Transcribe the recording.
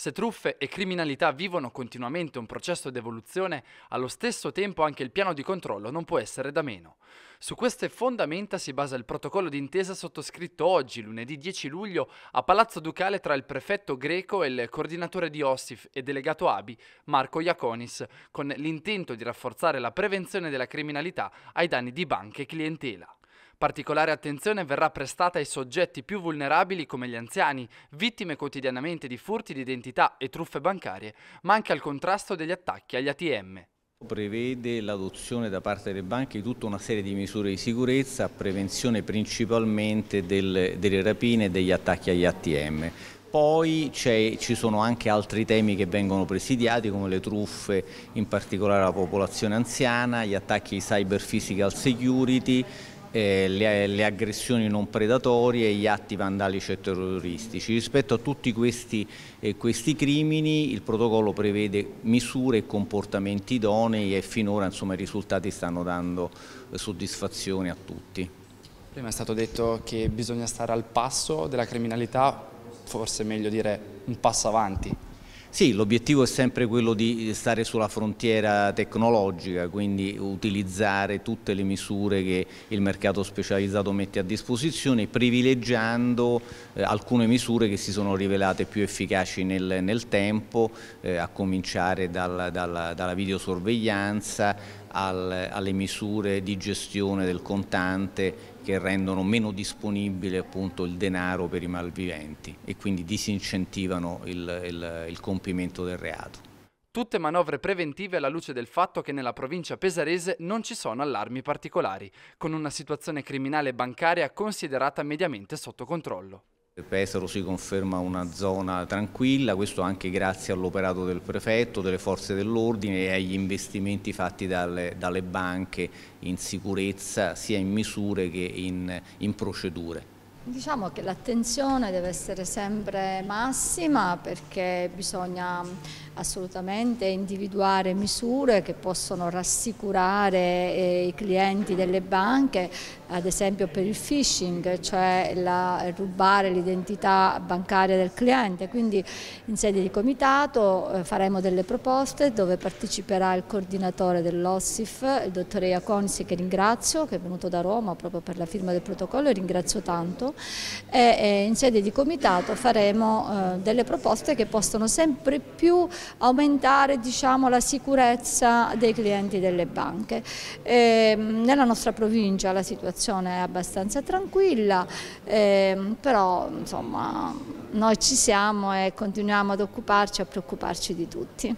Se truffe e criminalità vivono continuamente un processo di evoluzione, allo stesso tempo anche il piano di controllo non può essere da meno. Su queste fondamenta si basa il protocollo d'intesa sottoscritto oggi, lunedì 10 luglio, a Palazzo Ducale tra il prefetto greco e il coordinatore di Ossif e delegato ABI, Marco Iaconis, con l'intento di rafforzare la prevenzione della criminalità ai danni di banche e clientela. Particolare attenzione verrà prestata ai soggetti più vulnerabili come gli anziani, vittime quotidianamente di furti di identità e truffe bancarie, ma anche al contrasto degli attacchi agli ATM. Prevede l'adozione da parte delle banche di tutta una serie di misure di sicurezza, prevenzione principalmente del, delle rapine e degli attacchi agli ATM. Poi ci sono anche altri temi che vengono presidiati come le truffe, in particolare la popolazione anziana, gli attacchi cyber physical security, eh, le, le, aggressioni non predatorie e gli atti vandalici e terroristici. Rispetto a tutti questi, eh, questi crimini il protocollo prevede misure e comportamenti idonei e finora insomma, i risultati stanno dando eh, soddisfazione a tutti. Prima è stato detto che bisogna stare al passo della criminalità, forse è meglio dire un passo avanti sì, l'obiettivo è sempre quello di stare sulla frontiera tecnologica, quindi utilizzare tutte le misure che il mercato specializzato mette a disposizione, privilegiando eh, alcune misure che si sono rivelate più efficaci nel, nel tempo, eh, a cominciare dal, dalla, dalla videosorveglianza alle misure di gestione del contante che rendono meno disponibile appunto il denaro per i malviventi e quindi disincentivano il, il, il compimento del reato. Tutte manovre preventive alla luce del fatto che nella provincia pesarese non ci sono allarmi particolari, con una situazione criminale bancaria considerata mediamente sotto controllo. Pesaro si conferma una zona tranquilla, questo anche grazie all'operato del prefetto, delle forze dell'ordine e agli investimenti fatti dalle, dalle, banche in sicurezza sia in misure che in, in procedure. Diciamo che l'attenzione deve essere sempre massima perché bisogna assolutamente individuare misure che possono rassicurare eh, i clienti delle banche, ad esempio per il phishing, cioè la, rubare l'identità bancaria del cliente. Quindi in sede di comitato eh, faremo delle proposte dove parteciperà il coordinatore dell'OSSIF, il dottor Iaconsi che ringrazio, che è venuto da Roma proprio per la firma del protocollo e ringrazio tanto. E, e eh, in sede di comitato faremo eh, delle proposte che possono sempre più aumentare diciamo, la sicurezza dei clienti delle banche. E, ehm, nella nostra provincia la situazione è abbastanza tranquilla, eh, però insomma, noi ci siamo e continuiamo ad occuparci e a preoccuparci di tutti.